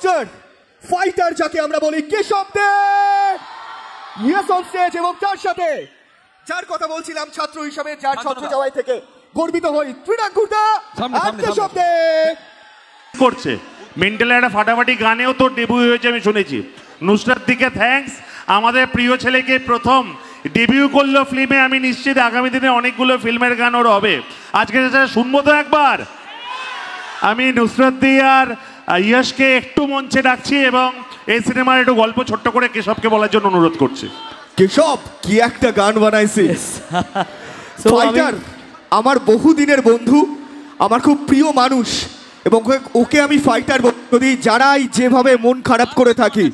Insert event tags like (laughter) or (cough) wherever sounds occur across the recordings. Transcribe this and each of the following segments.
Mustard fighter যাকে আমরা বলি কেশব দে ইয়েস অন এবং তার সাথে যার কথা বলছিলাম ছাত্র হিসাবে যার ছাত্র যাওয়াই থেকে গর্বিত হই ত্রিনাঙ্কুর দা কেশব দে করছে মেন্টাল একটা ফাটাফাটি গানেও তো ডেবিউ হয়েছে আমি শুনেছি নুসরাত দিকে থ্যাঙ্কস আমাদের প্রিয় ছেলেকে প্রথম ডেবিউ করলো ফিল্মে আমি নিশ্চিত আগামী দিনে অনেকগুলো ফিল্মের গান ওর হবে আজকে সেটা শুনবো তো একবার আমি নুসরত দি আর ইয়াসকে একটু মঞ্চে ডাকছি এবং এই সিনেমার একটু গল্প ছোট্ট করে কেশবকে বলার জন্য অনুরোধ করছি কেশব কি একটা গান বানাইছিস ফাইটার (laughs) আমার বহুদিনের বন্ধু আমার খুব প্রিয় মানুষ এবং ওকে আমি ফাইটার বলি যারাই যেভাবে মন খারাপ করে থাকি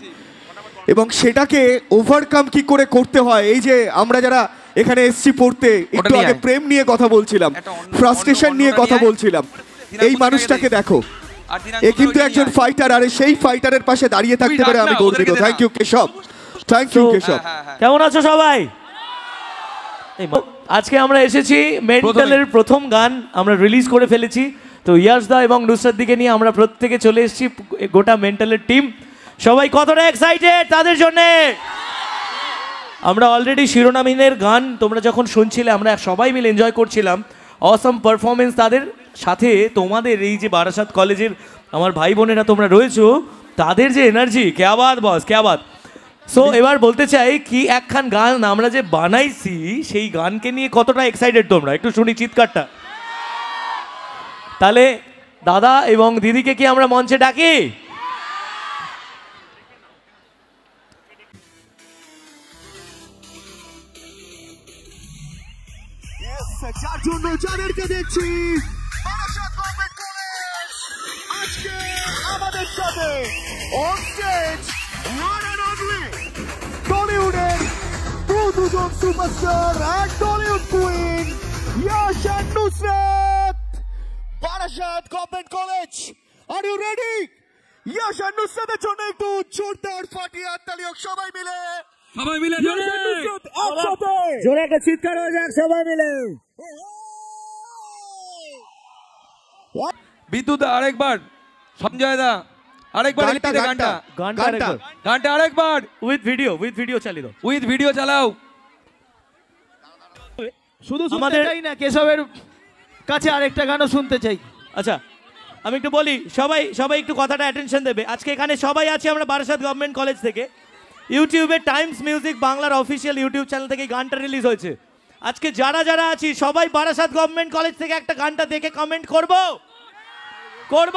এবং সেটাকে ওভারকাম কি করে করতে হয় এই যে আমরা যারা এখানে এসছি পড়তে একটু আগে প্রেম নিয়ে কথা বলছিলাম ফ্রাস্ট্রেশন নিয়ে কথা বলছিলাম এই মানুষটাকে দেখো এ কিন্তু একজন ফাইটার আর সেই ফাইটারের পাশে দাঁড়িয়ে থাকতে পারে আমি গর্বিত thank you Keshav thank you Keshav হ্যাঁ, হ্যাঁ। কেমন আছো সবাই আজকে আমরা এসেছি মেন্টালের প্রথম গান আমরা রিলিজ করে ফেলেছি তো ইয়াসদা এবং নুসরাত দিকে নিয়ে আমরা প্রত্যেকে চলে এসেছি গোটা মেন্টালের টিম সবাই কতটা এক্সাইটেড তাদের জন্য আমরা অলরেডি শিরোনামিনের গান তোমরা যখন শুনছিলে আমরা সবাই মিলে এনজয় করছিলাম অসম পারফরমেন্স তাদের সাথে তোমাদের এই যে বারাসাত কলেজের আমার ভাই বোনেরা তোমরা রয়েছো তাদের যে এনার্জি কেয়াবাদ বস কেয়াবাদ সো এবার বলতে চাই কি একখান গান আমরা যে বানাইছি সেই গানকে নিয়ে কতটা এক্সাইটেড তোমরা একটু শুনি চিৎকারটা তাহলে দাদা এবং দিদিকে কি আমরা মঞ্চে ডাকি Monster and Tollywood Queen, Yash and Nusrat. Barashat Government College, are you ready? Yash আর নুসরাতের জন্য একটু জোরদার ফাটিয়ে হাততালি হোক সবাই মিলে সবাই মিলে জোরে একসাথে জোরে একটা চিৎকার হয়ে যাক সবাই মিলে বিদ্যুৎ আরেকবার সঞ্জয় দা আরেকবার গানটা গানটা গানটা আরেকবার উইথ ভিডিও উইথ ভিডিও চালিয়ে দাও উইথ ভিডিও চালাও শুধু আমাদের চাই না কেশবের কাছে আরেকটা গানও শুনতে চাই আচ্ছা আমি একটু বলি সবাই সবাই একটু কথাটা অ্যাটেনশন দেবে আজকে এখানে সবাই আছি আমরা বারাসাত গভর্নমেন্ট কলেজ থেকে ইউটিউবে টাইমস মিউজিক বাংলার অফিসিয়াল ইউটিউব চ্যানেল থেকে গানটা রিলিজ হয়েছে আজকে যারা যারা আছি সবাই বারাসাত গভর্নমেন্ট কলেজ থেকে একটা গানটা দেখে কমেন্ট করব করব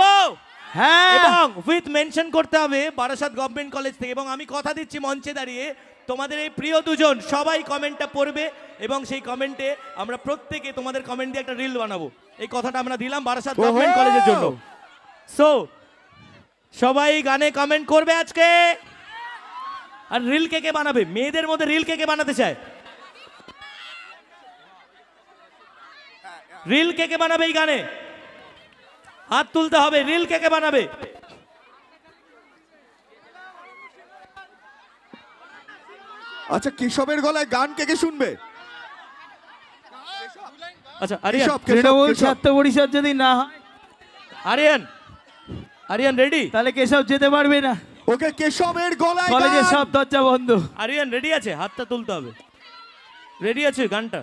হ্যাঁ এবং উইথ মেনশন করতে হবে বারাসাত গভর্নমেন্ট কলেজ থেকে এবং আমি কথা দিচ্ছি মঞ্চে দাঁড়িয়ে তোমাদের এই প্রিয় দুজন সবাই কমেন্টটা পড়বে এবং সেই কমেন্টে আমরা প্রত্যেকে তোমাদের কমেন্ট দিয়ে একটা রিল বানাবো এই কথাটা আমরা দিলাম বারাসাত গভর্নমেন্ট কলেজের জন্য সো সবাই গানে কমেন্ট করবে আজকে আর রিল কে কে বানাবে মেয়েদের মধ্যে রিল কে কে বানাতে চায় রিল কে কে বানাবে এই গানে হাত তুলতে হবে রিল কে কে বানাবে আচ্ছা কেশবের গলায় গান কে কে শুনবে আচ্ছা যদি না আরিয়ান আরিয়ান রেডি তাহলে কেশব যেতে পারবে না ওকে কেশবের গলায় দরজা আরিয়ান রেডি আছে হাতটা তুলতে হবে রেডি আছে গানটা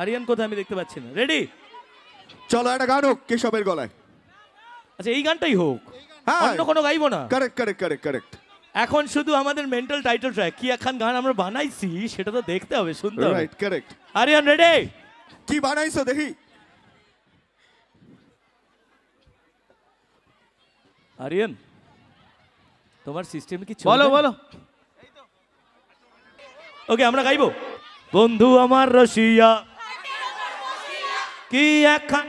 আরিয়ান কোথায় আমি দেখতে পাচ্ছি না রেডি চলো একটা গান হোক কেশবের গলায় আচ্ছা এই গানটাই হোক হ্যাঁ অন্য কোনো গাইবো না কারেক্ট কারেক্ট কারেক্ট কারেক্ট এখন শুধু আমাদের মেন্টাল টাইটেল ট্র্যাক কি এখন গান আমরা বানাইছি সেটা তো দেখতে হবে শুনতে হবে রাইট কারেক্ট আরিয়ান রেডে কি বানাইছো দেখি আরিয়ান তোমার সিস্টেমে কি বলো বলো ওকে আমরা গাইবো বন্ধু আমার রশিয়া কি এখন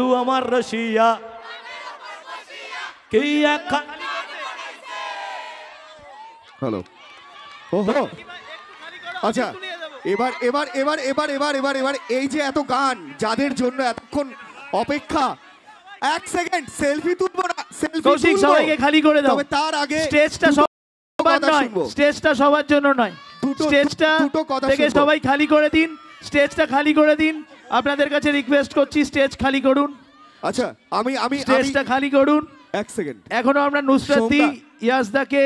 বন্ধু আমার রশিয়া হ্যালো ওহো আচ্ছা এবার এবার এবার এবার এবার এবার এবার এই যে এত গান যাদের জন্য এতক্ষণ অপেক্ষা এক সেকেন্ড সেলফি তুলবো না সেলফি সবাইকে খালি করে দাও তার আগে স্টেজটা সবার নয় স্টেজটা সবার জন্য নয় স্টেজটা থেকে সবাই খালি করে দিন স্টেজটা খালি করে দিন আপনাদের কাছে রিকোয়েস্ট করছি স্টেজ খালি করুন আচ্ছা আমি আমি স্টেজটা খালি করুন এক সেকেন্ড এখনো আমরা নুসরাতি ইয়াসদাকে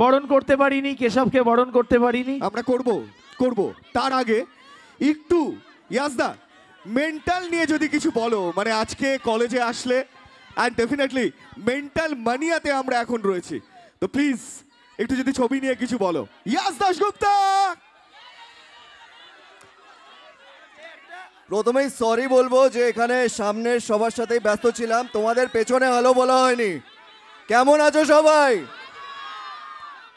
বরণ করতে পারিনি কেশবকে বরণ করতে পারিনি আমরা করব করব তার আগে একটু ইয়াজদা মেন্টাল নিয়ে যদি কিছু বলো মানে আজকে কলেজে আসলে অ্যান্ড ডেফিনেটলি মেন্টাল মানিয়াতে আমরা এখন রয়েছি তো প্লিজ একটু যদি ছবি নিয়ে কিছু বলো ইয়াস দাসগুপ্তা প্রথমেই সরি বলবো যে এখানে সামনের সবার সাথেই ব্যস্ত ছিলাম তোমাদের পেছনে হ্যালো বলা হয়নি কেমন আছো সবাই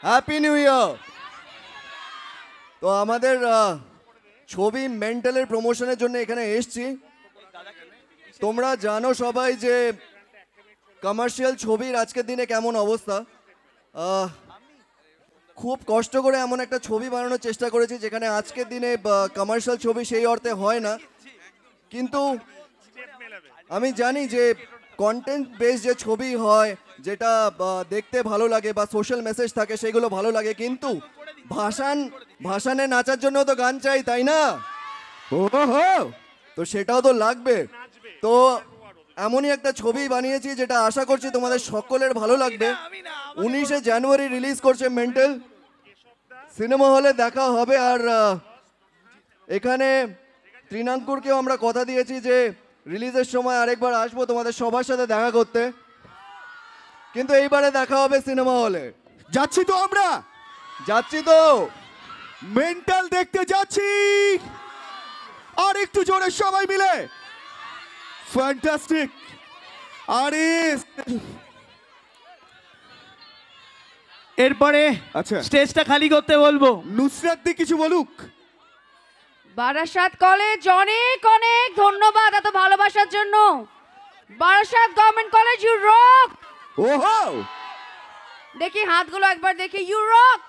হ্যাপি নিউ ইয়ার তো আমাদের ছবি মেন্টালের প্রমোশনের জন্য এখানে এসছি তোমরা জানো সবাই যে কমার্শিয়াল ছবির আজকের দিনে কেমন অবস্থা খুব কষ্ট করে এমন একটা ছবি বানানোর চেষ্টা করেছি যেখানে আজকের দিনে কমার্শিয়াল ছবি সেই অর্থে হয় না কিন্তু আমি জানি যে কন্টেন্ট বেস যে ছবি হয় যেটা দেখতে ভালো লাগে বা সোশ্যাল মেসেজ থাকে সেগুলো ভালো লাগে কিন্তু ভাসান ভাসানে নাচার জন্য তো গান চাই তাই না ও তো সেটাও তো লাগবে তো এমনই একটা ছবি বানিয়েছি যেটা আশা করছি তোমাদের সকলের ভালো লাগবে উনিশে জানুয়ারি রিলিজ করছে মেন্টাল সিনেমা হলে দেখা হবে আর এখানে তৃণাঙ্কুরকেও আমরা কথা দিয়েছি যে রিলিজের সময় আরেকবার আসবো তোমাদের সবার সাথে দেখা করতে কিন্তু এইবারে দেখা হবে সিনেমা হলে যাচ্ছি তো আমরা যাচ্ছি তো মেন্টাল দেখতে যাচ্ছি আর একটু জোরে সবাই মিলে ফ্যান্টাস্টিক আরে এরপরে আচ্ছা স্টেজটা খালি করতে বলবো নুসরাত দি কিছু বলুক বারাসাত কলেজ অনেক অনেক ধন্যবাদ এত ভালোবাসার জন্য Barasat government college you rock ওহো দেখি হাতগুলো একবার দেখি you rock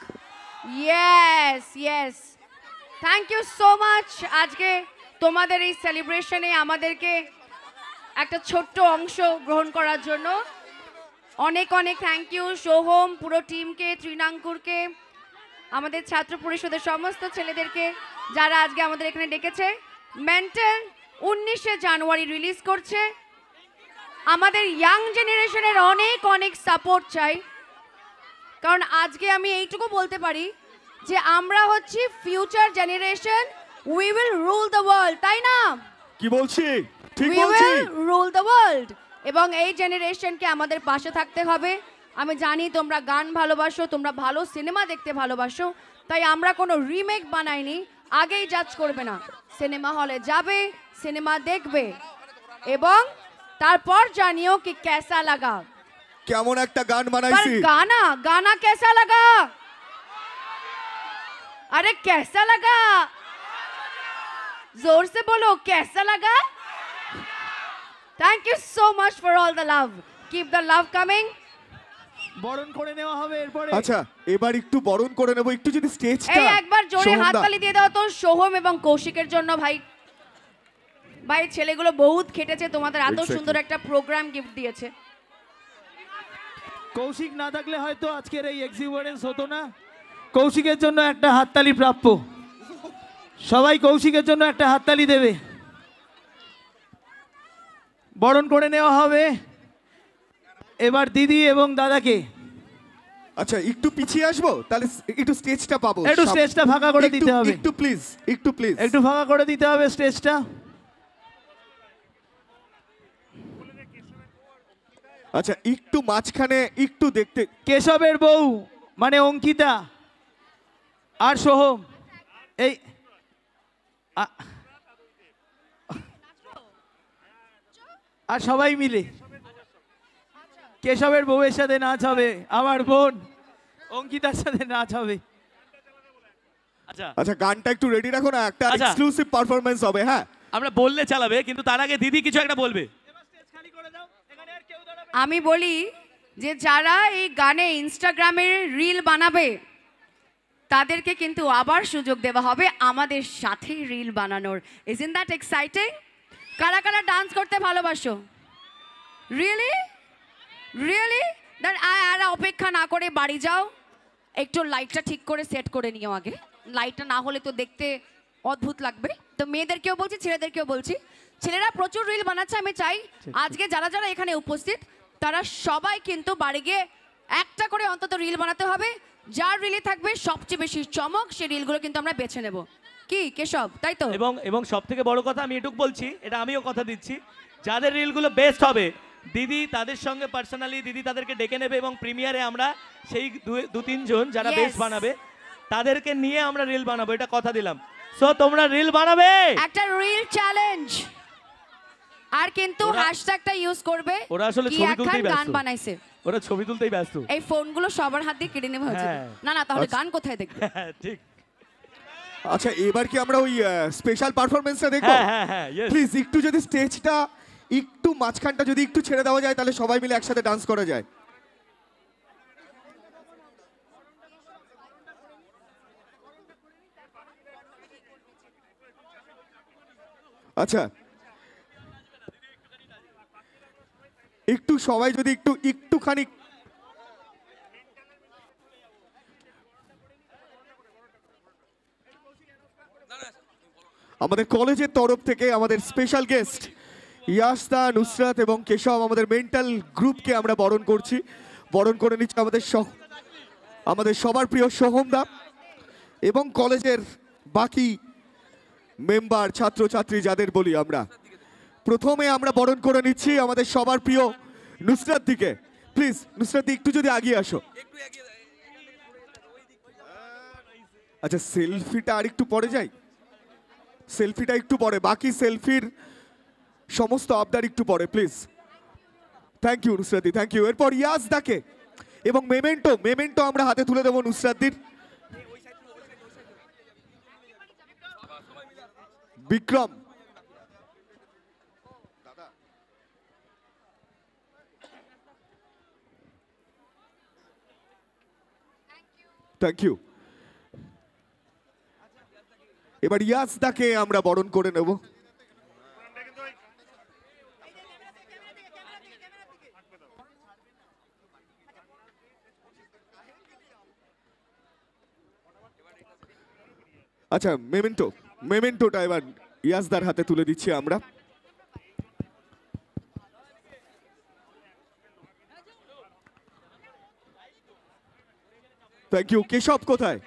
yes yes thank you so much আজকে তোমাদের এই সেলিব্রেশনে আমাদেরকে একটা ছোট্ট অংশ গ্রহণ করার জন্য অনেক অনেক থ্যাংক ইউ সোহম পুরো টিমকে ত্রিনাঙ্কুরকে আমাদের ছাত্র পরিষদের সমস্ত ছেলেদেরকে যারা আজকে আমাদের এখানে ডেকেছে মেন্টাল উনিশে জানুয়ারি রিলিজ করছে আমাদের ইয়াং জেনারেশনের অনেক অনেক সাপোর্ট চাই কারণ আজকে আমি এইটুকু বলতে পারি যে আমরা হচ্ছি future generation we will rule the world তাই না কি বলছি ঠিক বলছি রুল দ্য ওয়ার্ল্ড এবং এই জেনারেশনকে আমাদের পাশে থাকতে হবে আমি জানি তোমরা গান ভালোবাসো তোমরা ভালো সিনেমা দেখতে ভালোবাসো তাই আমরা কোনো রিমেক বানাইনি আগেই জাজ করবে না সিনেমা হলে যাবে সিনেমা দেখবে এবং তারপর জানিও কি কেসা লাগা কেমন একটা গান বানাইছি গানা গানা কেসা লাগা अरे कैसा लगा जोर से बोलो कैसा लगा thank you so much for all the love keep the love coming বরণ করে নেওয়া হবে এরপরে আচ্ছা এবার একটু বরণ করে নেব একটু যদি স্টেজটা এই একবার জোরে হাততালি দিয়ে দাও তো সোহম এবং কৌশিকের জন্য ভাই ভাই ছেলেগুলো বহুত খেটেছে তোমাদের এত সুন্দর একটা প্রোগ্রাম গিফট দিয়েছে কৌশিক না থাকলে হয়তো আজকের এই এক্সিবিশন হতো না কৌশিকের জন্য একটা হাততালি প্রাপ্য সবাই কৌশিকের জন্য একটা হাততালি দেবে বরণ করে নেওয়া হবে এবার দিদি এবং দাদাকে আচ্ছা একটু পিছিয়ে আসবো তাহলে একটু স্টেজটা পাবো একটু স্টেজটা ফাঁকা করে দিতে হবে একটু প্লিজ একটু প্লিজ একটু ফাঁকা করে দিতে হবে স্টেজটা আচ্ছা একটু মাঝখানে একটু দেখতে কেশবের বউ মানে অঙ্কিতা আর সোহম এই আর সবাই মিলে কেশবের বউয়ের সাথে নাচ হবে আমার বোন অঙ্কিতার সাথে নাচ হবে আচ্ছা আচ্ছা গানটা একটু রেডি রাখো না একটা এক্সক্লুসিভ আচ্ছা। পারফরমেন্স হবে হ্যাঁ আমরা বললে চালাবে কিন্তু তার আগে দিদি কিছু একটা বলবে আমি বলি যে যারা এই গানে ইনস্টাগ্রামে রিল বানাবে তাদেরকে কিন্তু আবার সুযোগ দেওয়া হবে আমাদের সাথে রিল বানানোর ইজ ইন দ্যাট এক্সাইটিং কারা কারা ডান্স করতে ভালোবাসো রিয়েলি রিয়েলি দেন আর অপেক্ষা না করে বাড়ি যাও একটু লাইটটা ঠিক করে সেট করে নিও আগে লাইটটা না হলে তো দেখতে অদ্ভুত লাগবে তো মেয়েদেরকেও বলছি ছেলেদেরকেও বলছি ছেলেরা প্রচুর রিল বানাচ্ছে আমি চাই আজকে যারা যারা এখানে উপস্থিত তারা সবাই কিন্তু বাড়ি গিয়ে একটা করে অন্তত রিল বানাতে হবে যার রিলে থাকবে সবচেয়ে বেশি চমক সেই রিলগুলো কিন্তু আমরা বেছে নেব কি কেশব তাই তো এবং এবং সব থেকে বড় কথা আমি এটুক বলছি এটা আমিও কথা দিচ্ছি যাদের রিলগুলো বেস্ট হবে দিদি তাদের সঙ্গে পার্সোনালি দিদি তাদেরকে ডেকে নেবে এবং প্রিমিয়ারে আমরা সেই দু তিনজন যারা বেস বানাবে তাদেরকে নিয়ে আমরা রিল বানাবো এটা কথা দিলাম সো তোমরা রিল বানাবে একটা রিল চ্যালেঞ্জ আর কিন্তু হ্যাশট্যাগটা ইউজ করবে ওরা আসলে ছবি তুলতেই ব্যস্ত গান বানাইছে ওরা ছবি তুলতেই ব্যস্ত এই ফোনগুলো সবার হাত দিয়ে কেড়ে নেবে হচ্ছে না না তাহলে আচ্ছা। গান কোথায় দেখবে হ্যাঁ, হ্যাঁ, ঠিক আচ্ছা এবার কি আমরা ওই স্পেশাল পারফরম্যান্সটা দেখব হ্যাঁ হ্যাঁ প্লিজ হ্যাঁ, একটু যদি স্টেজটা একটু মাঝখানটা যদি একটু ছেড়ে দেওয়া যায় তাহলে সবাই মিলে একসাথে ডান্স করা যায় আচ্ছা একটু সবাই যদি একটু একটুখানি আমাদের কলেজের তরফ থেকে আমাদের স্পেশাল গেস্ট ইয়াস্তা নুসরাত এবং কেশব আমাদের মেন্টাল গ্রুপকে আমরা বরণ করছি বরণ করে নিচ্ছে আমাদের আমাদের সবার প্রিয় সোহমদা এবং কলেজের বাকি মেম্বার ছাত্রছাত্রী যাদের বলি আমরা প্রথমে আমরা বরণ করে নিচ্ছি আমাদের সবার প্রিয় নুসরাত দিকে প্লিজ নুসরাত একটু যদি আগিয়ে আসো আচ্ছা সেলফিটা আর একটু পরে যাই সেলফিটা একটু পরে বাকি সেলফির সমস্ত আবদার একটু পরে প্লিজ থ্যাংক ইউ নুসরাদি থ্যাংক ইউ এরপর দাকে এবং মেমেন্টো মেমেন্টো আমরা হাতে তুলে দেবো নুসরাদ্দির বিক্রম থ্যাংক ইউ এবার দাকে আমরা বরণ করে নেব আচ্ছা মেমেন্টো মেমেন্টোটা এবার ইয়াসদার হাতে তুলে দিচ্ছি আমরা থ্যাংক ইউ কেশব কোথায়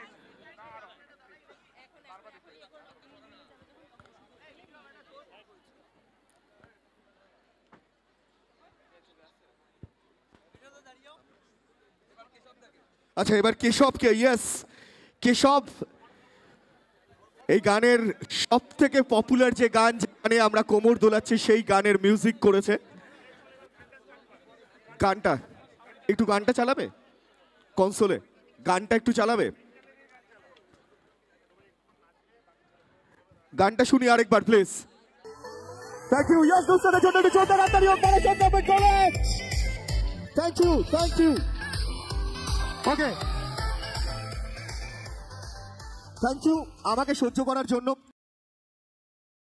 আচ্ছা এবার কেশবকে ইয়াস কেশব এই গানের সব থেকে পপুলার যে গান যে আমরা কোমর দোলাচ্ছি সেই গানের মিউজিক করেছে গানটা একটু গানটা চালাবে কনসোলে গানটা একটু চালাবে গানটা শুনি আরেকবার প্লিজ থ্যাংক ইউ ইয়াস দোস্তাদের জন্য একটু জোরদার হাততালি হোক তারা জন্য thank you thank you okay thank you আমাকে সহ্য করার জন্য